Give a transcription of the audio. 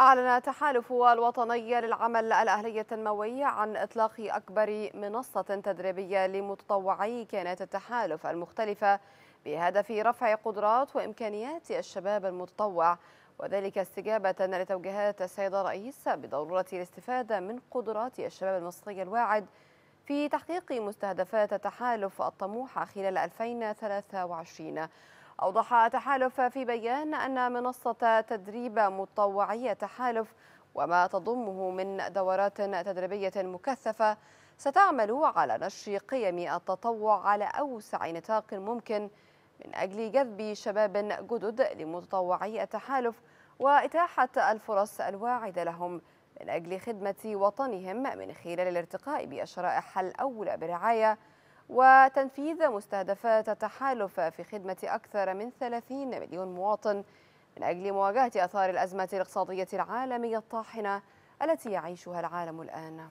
أعلن تحالف الوطني للعمل الأهلي التنموي عن إطلاق أكبر منصة تدريبية لمتطوعي كيانات التحالف المختلفة بهدف رفع قدرات وإمكانيات الشباب المتطوع وذلك استجابة لتوجيهات السيد الرئيس بضرورة الاستفادة من قدرات الشباب المصري الواعد في تحقيق مستهدفات التحالف الطموحة خلال 2023 أوضح تحالف في بيان أن منصة تدريب متطوعي تحالف وما تضمه من دورات تدريبية مكثفة ستعمل على نشر قيم التطوع على أوسع نطاق ممكن من أجل جذب شباب جدد لمتطوعي التحالف وإتاحة الفرص الواعدة لهم من أجل خدمة وطنهم من خلال الارتقاء بالشرائح الأولى برعاية وتنفيذ مستهدفات التحالف في خدمة أكثر من 30 مليون مواطن من أجل مواجهة أثار الأزمة الاقتصادية العالمية الطاحنة التي يعيشها العالم الآن